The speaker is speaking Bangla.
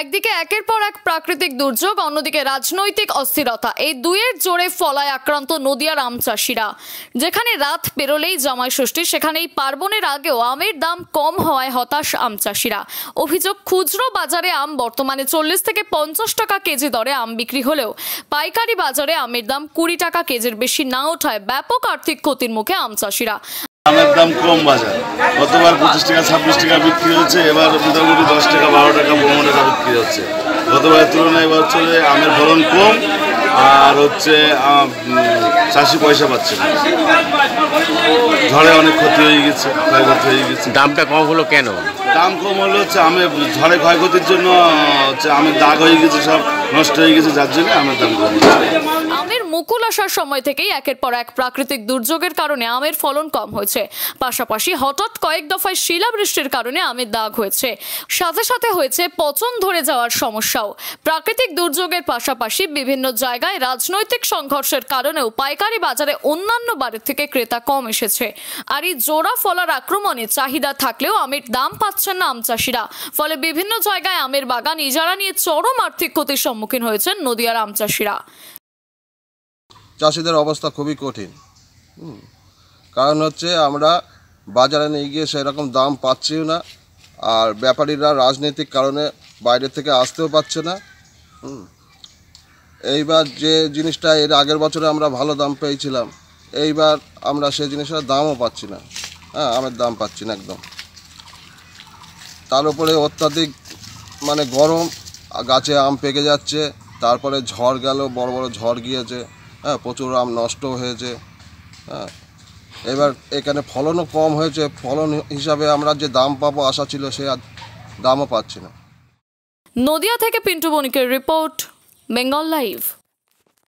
একদিকে একের পর এক প্রাকৃতিক দুর্যোগ অন্যদিকে রাজনৈতিক অস্থিরতা এই দুয়ের জোরে ফলায় আক্রান্ত নদিয়ার আম চাষিরা যেখানে রাত পেরোলেই জামাই ষষ্ঠী সেখানে এই পার্বণের আগেও আমের দাম কম হওয়ায় হতাশ আম চাষিরা অভিযোগ খুচরো বাজারে আম বর্তমানে চল্লিশ থেকে পঞ্চাশ টাকা কেজি দরে আম বিক্রি হলেও পাইকারি বাজারে আমের দাম কুড়ি টাকা কেজির বেশি না ওঠায় ব্যাপক আর্থিক ক্ষতির মুখে আম চাষিরা ধানের দাম কম বাজার গতবার পঁচিশ টাকা ছাব্বিশ টাকা বিক্রি হচ্ছে এবার মোটামুটি দশ টাকা বারো টাকা পনেরো টাকা বিক্রি হচ্ছে গতবারের তুলনায় এবার চলে আমের ফলন কম আর হচ্ছে চাষি পয়সা পাচ্ছে না ঝড়ে অনেক ক্ষতি হয়ে গেছে ক্ষয়ক্ষতি হয়ে গেছে দামটা কম হলো কেন দাম কম হলো হচ্ছে আমি ঝড়ে ক্ষয়ক্ষতির জন্য হচ্ছে আমের দাগ হয়ে গেছে সব নষ্ট হয়ে গেছে যার জন্য আমের দাম কম মুকুল আসার সময় থেকেই একের পর এক প্রাকৃতিক দুর্যোগের কারণে আমের ফলন কম হয়েছে পাশাপাশি হঠাৎ কয়েক দফায় শিলাবৃষ্টির কারণে আমের দাগ হয়েছে সাথে সাথে হয়েছে পচন ধরে যাওয়ার সমস্যাও প্রাকৃতিক দুর্যোগের পাশাপাশি বিভিন্ন জায়গায় রাজনৈতিক সংঘর্ষের কারণেও পাইকারি বাজারে অন্যান্য বাড়ির থেকে ক্রেতা কম এসেছে আর এই জোড়া ফলার আক্রমণে চাহিদা থাকলেও আমের দাম পাচ্ছেন না আম চাষিরা ফলে বিভিন্ন জায়গায় আমের বাগান ইজারা নিয়ে চরম আর্থিক ক্ষতির সম্মুখীন হয়েছেন নদিয়ার আম চাষিরা চাষিদের অবস্থা খুবই কঠিন কারণ হচ্ছে আমরা বাজারে নিয়ে গিয়ে সেরকম দাম পাচ্ছিও না আর ব্যাপারীরা রাজনৈতিক কারণে বাইরে থেকে আসতেও পারছে না এইবার যে জিনিসটা এর আগের বছরে আমরা ভালো দাম পেয়েছিলাম এইবার আমরা সেই জিনিসটার দামও পাচ্ছি না হ্যাঁ আমের দাম পাচ্ছি না একদম তার উপরে অত্যাধিক মানে গরম গাছে আম পেকে যাচ্ছে তারপরে ঝড় গেল বড় বড় ঝড় গিয়েছে হ্যাঁ প্রচুর আম নষ্ট হয়েছে হ্যাঁ এবার এখানে ফলনও কম হয়েছে ফলন হিসাবে আমরা যে দাম পাবো আশা ছিল সে আর দামও পাচ্ছি না নদিয়া থেকে পিন্টু বণিকের রিপোর্ট বেঙ্গল লাইভ